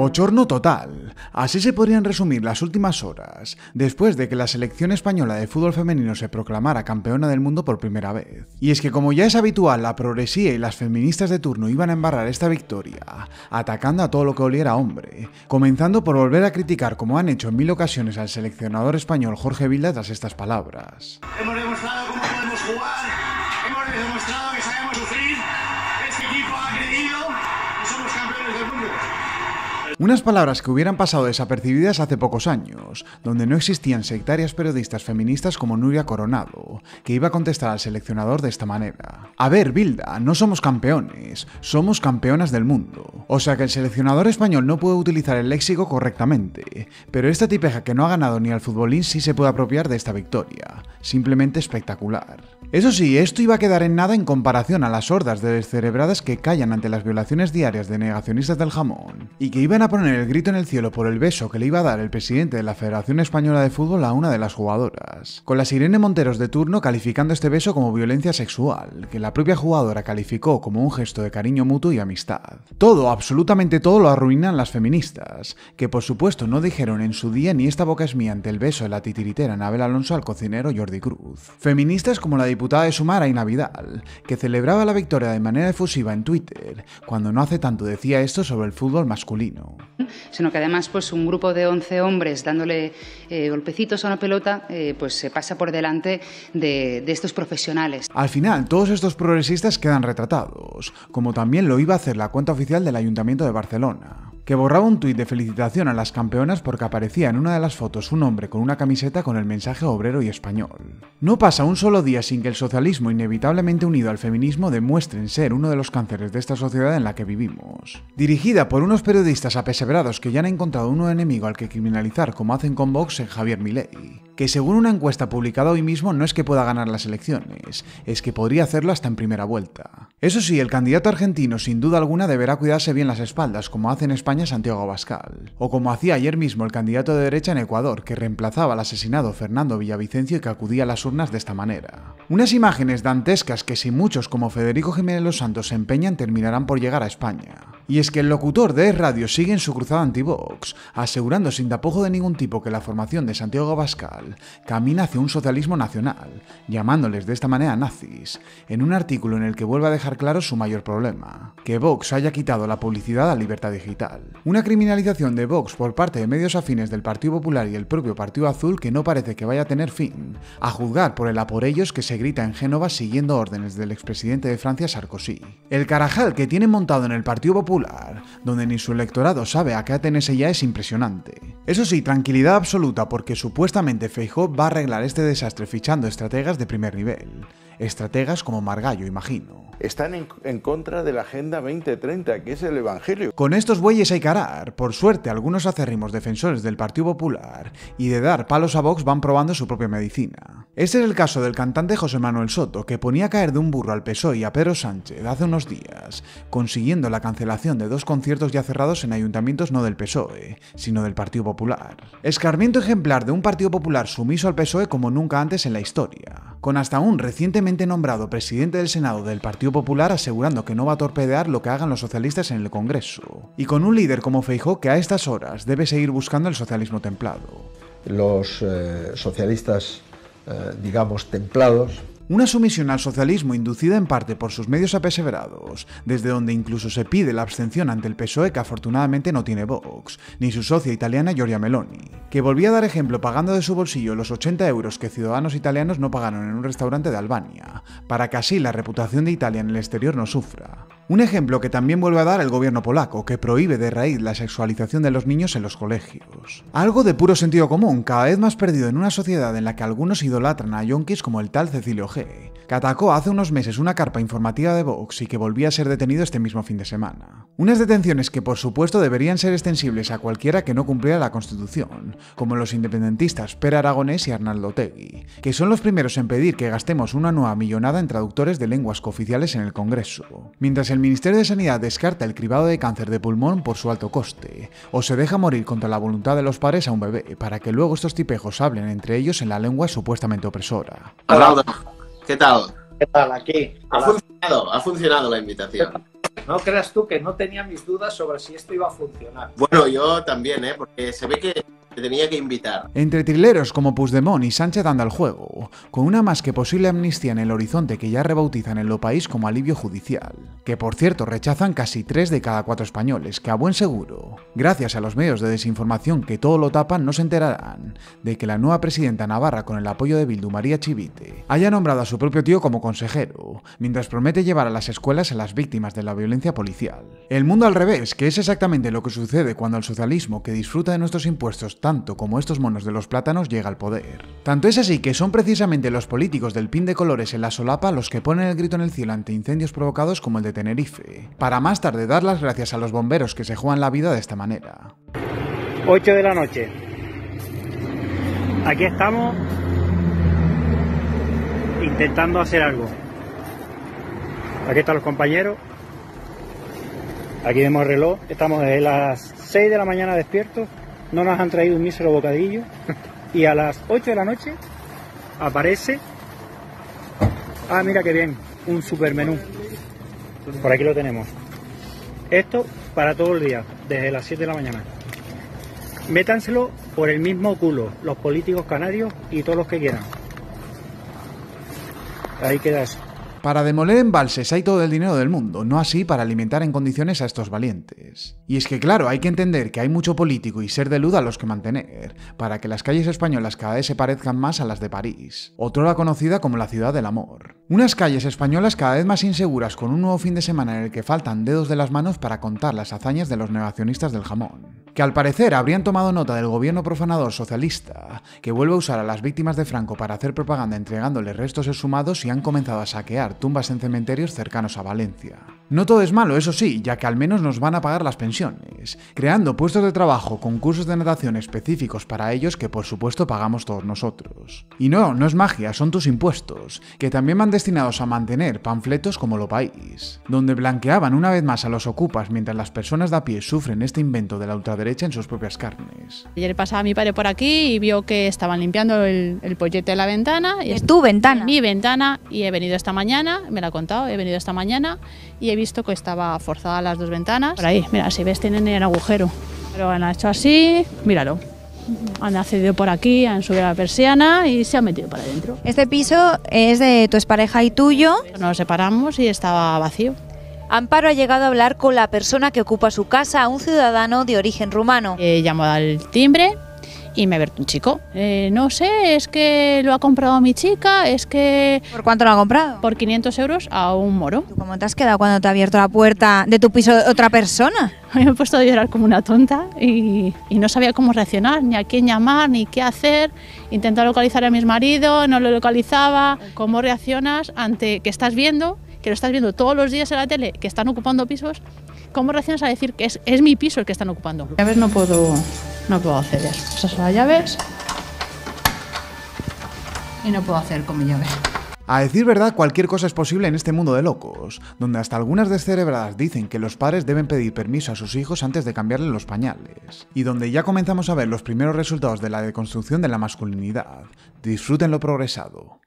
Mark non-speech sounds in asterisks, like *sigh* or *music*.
Bochorno total. Así se podrían resumir las últimas horas, después de que la selección española de fútbol femenino se proclamara campeona del mundo por primera vez. Y es que como ya es habitual, la progresía y las feministas de turno iban a embarrar esta victoria, atacando a todo lo que oliera hombre, comenzando por volver a criticar como han hecho en mil ocasiones al seleccionador español Jorge Vilda tras estas palabras. Hemos demostrado cómo podemos jugar Unas palabras que hubieran pasado desapercibidas hace pocos años, donde no existían sectarias periodistas feministas como Nuria Coronado, que iba a contestar al seleccionador de esta manera. A ver, Bilda, no somos campeones, somos campeonas del mundo. O sea que el seleccionador español no puede utilizar el léxico correctamente, pero esta tipeja que no ha ganado ni al futbolín sí se puede apropiar de esta victoria. Simplemente espectacular. Eso sí, esto iba a quedar en nada en comparación a las hordas de descerebradas que callan ante las violaciones diarias de negacionistas del jamón, y que iban a poner el grito en el cielo por el beso que le iba a dar el presidente de la Federación Española de Fútbol a una de las jugadoras, con la Sirene Monteros de turno calificando este beso como violencia sexual, que la propia jugadora calificó como un gesto de cariño mutuo y amistad. Todo, absolutamente todo lo arruinan las feministas, que por supuesto no dijeron en su día ni esta boca es mía ante el beso de la titiritera Nabel Alonso al cocinero Jordi Cruz. Feministas como la diputada de Sumar, Aina Vidal, que celebraba la victoria de manera efusiva en Twitter, cuando no hace tanto decía esto sobre el fútbol masculino. Sino que además pues, un grupo de 11 hombres dándole eh, golpecitos a una pelota eh, pues se pasa por delante de estos profesionales. Al final, todos estos progresistas quedan retratados, como también lo iba a hacer la cuenta oficial del Ayuntamiento de Barcelona que borraba un tuit de felicitación a las campeonas porque aparecía en una de las fotos un hombre con una camiseta con el mensaje obrero y español. No pasa un solo día sin que el socialismo inevitablemente unido al feminismo demuestren ser uno de los cánceres de esta sociedad en la que vivimos. Dirigida por unos periodistas apesebrados que ya han encontrado un nuevo enemigo al que criminalizar como hacen con Vox en Javier Milei que según una encuesta publicada hoy mismo no es que pueda ganar las elecciones, es que podría hacerlo hasta en primera vuelta. Eso sí, el candidato argentino sin duda alguna deberá cuidarse bien las espaldas, como hace en España Santiago Abascal, o como hacía ayer mismo el candidato de derecha en Ecuador, que reemplazaba al asesinado Fernando Villavicencio y que acudía a las urnas de esta manera. Unas imágenes dantescas que si muchos como Federico Jiménez Los Santos se empeñan terminarán por llegar a España. Y es que el locutor de Radio sigue en su cruzada anti-Vox, asegurando sin tapujo de ningún tipo que la formación de Santiago Abascal camina hacia un socialismo nacional, llamándoles de esta manera nazis, en un artículo en el que vuelve a dejar claro su mayor problema, que Vox haya quitado la publicidad a Libertad Digital. Una criminalización de Vox por parte de medios afines del Partido Popular y el propio Partido Azul que no parece que vaya a tener fin, a juzgar por el a que se grita en Génova siguiendo órdenes del expresidente de Francia Sarkozy. El carajal que tiene montado en el Partido Popular donde ni su electorado sabe a qué atenerse ya es impresionante. Eso sí, tranquilidad absoluta porque supuestamente Feijóo va a arreglar este desastre fichando estrategas de primer nivel. Estrategas como Margallo, imagino están en, contra de la Agenda 2030, que es el Evangelio. Con estos bueyes hay carar. Por suerte, algunos acérrimos defensores del Partido Popular y de dar palos a Vox van probando su propia medicina. Este es el caso del cantante José Manuel Soto, que ponía a caer de un burro al PSOE y a Pedro Sánchez hace unos días, consiguiendo la cancelación de dos conciertos ya cerrados en ayuntamientos no del PSOE, sino del Partido Popular. Escarmiento ejemplar de un Partido Popular sumiso al PSOE como nunca antes en la historia, con hasta un recientemente nombrado presidente del Senado del Partido Popular asegurando que no va a torpedear lo que hagan los socialistas en el Congreso, y con un líder como Feijó que a estas horas debe seguir buscando el socialismo templado. Los eh, socialistas eh, digamos, templados. Una sumisión al socialismo inducida en parte por sus medios apeseverados, desde donde incluso se pide la abstención ante el PSOE que afortunadamente no tiene Vox, ni su socia italiana Giorgia Meloni, que volvía a dar ejemplo pagando de su bolsillo los 80 euros que ciudadanos italianos no pagaron en un restaurante de Albania, para que así la reputación de Italia en el exterior no sufra. Un ejemplo que también vuelve a dar el gobierno polaco, que prohíbe de raíz la sexualización de los niños en los colegios. Algo de puro sentido común, cada vez más perdido en una sociedad en la que algunos idolatran a yonkis como el tal Cecilio G que atacó hace unos meses una carpa informativa de Vox y que volvía a ser detenido este mismo fin de semana. Unas detenciones que por supuesto deberían ser extensibles a cualquiera que no cumpliera la Constitución, como los independentistas Per Aragonés y Arnaldo Tegui, que son los primeros en pedir que gastemos una nueva millonada en traductores de lenguas cooficiales en el Congreso, mientras el Ministerio de Sanidad descarta el cribado de cáncer de pulmón por su alto coste, o se deja morir contra la voluntad de los pares a un bebé para que luego estos tipejos hablen entre ellos en la lengua supuestamente opresora. ¿Qué tal? ¿Qué tal? Aquí. Ha funcionado, ha funcionado la invitación. No creas tú que no tenía mis dudas sobre si esto iba a funcionar. Bueno, yo también, ¿eh? Porque se ve que te tenía que invitar. Entre trileros como Puigdemont y Sánchez anda el juego, con una más que posible amnistía en el horizonte que ya rebautizan en lo país como alivio judicial, que por cierto rechazan casi 3 de cada 4 españoles, que a buen seguro, gracias a los medios de desinformación que todo lo tapan, no se enterarán de que la nueva presidenta navarra con el apoyo de Bildu María Chivite haya nombrado a su propio tío como consejero, mientras promete llevar a las escuelas a las víctimas de la violencia policial. El mundo al revés, que es exactamente lo que sucede cuando el socialismo que disfruta de nuestros impuestos tanto como estos monos de los plátanos, llega al poder. Tanto es así que son precisamente los políticos del pin de colores en la solapa los que ponen el grito en el cielo ante incendios provocados como el de Tenerife, para más tarde dar las gracias a los bomberos que se juegan la vida de esta manera. 8 de la noche. Aquí estamos intentando hacer algo. Aquí están los compañeros. Aquí vemos el reloj. Estamos desde las 6 de la mañana despiertos no nos han traído un mísero bocadillo. *laughs* Y a las 8 de la noche aparece. Ah, mira qué bien, un supermenú. Por aquí lo tenemos. Esto para todo el día, desde las 7 de la mañana. Métanselo por el mismo culo, los políticos canarios y todos los que quieran. Ahí queda eso. Para demoler embalses hay todo el dinero del mundo, no así para alimentar en condiciones a estos valientes. Y es que claro, hay que entender que hay mucho político y ser de luz a los que mantener, para que las calles españolas cada vez se parezcan más a las de París, la conocida como la ciudad del amor. Unas calles españolas cada vez más inseguras con un nuevo fin de semana en el que faltan dedos de las manos para contar las hazañas de los negacionistas del jamón que al parecer habrían tomado nota del gobierno profanador socialista, que vuelve a usar a las víctimas de Franco para hacer propaganda entregándoles restos exhumados y han comenzado a saquear tumbas en cementerios cercanos a Valencia. No todo es malo, eso sí, ya que al menos nos van a pagar las pensiones, creando puestos de trabajo con cursos de natación específicos para ellos que por supuesto pagamos todos nosotros. Y no, no es magia, son tus impuestos, que también van destinados a mantener panfletos como lo país, donde blanqueaban una vez más a los ocupas mientras las personas de a pie sufren este invento de la ultraderecha en sus propias carnes. Ayer pasaba mi padre por aquí y vio que estaban limpiando el, pollete de la ventana. Y tu ventana? Mi ventana y he venido esta mañana, me la ha contado, he venido esta mañana y he visto que pues, estaba forzada las dos ventanas. Por ahí, mira, si ves tienen el agujero. Pero han hecho así, míralo. Han accedido por aquí, han subido la persiana y se han metido para adentro. Este piso es de tu expareja y tuyo. Nos separamos y estaba vacío. Amparo ha llegado a hablar con la persona que ocupa su casa, un ciudadano de origen rumano. Eh, llamó al timbre, y me ha abierto un chico. Eh, no sé, es que lo ha comprado mi chica, es que... ¿Por cuánto lo ha comprado? Por 500 euros a un moro. ¿Cómo te has quedado cuando te ha abierto la puerta de tu piso otra persona? *laughs* me he puesto a llorar como una tonta y, y, no sabía cómo reaccionar, ni a quién llamar, ni qué hacer. Intentaba localizar a mis maridos, no lo localizaba. ¿Cómo reaccionas ante que estás viendo, que lo estás viendo todos los días en la tele, que están ocupando pisos ¿Cómo reaccionas a decir que es, mi piso el que están ocupando? Llaves no puedo, no puedo Esas son las llaves y no puedo hacer con mi llave. A decir verdad, cualquier cosa es posible en este mundo de locos, donde hasta algunas descerebradas dicen que los padres deben pedir permiso a sus hijos antes de cambiarle los pañales, y donde ya comenzamos a ver los primeros resultados de la deconstrucción de la masculinidad. Disfruten lo progresado.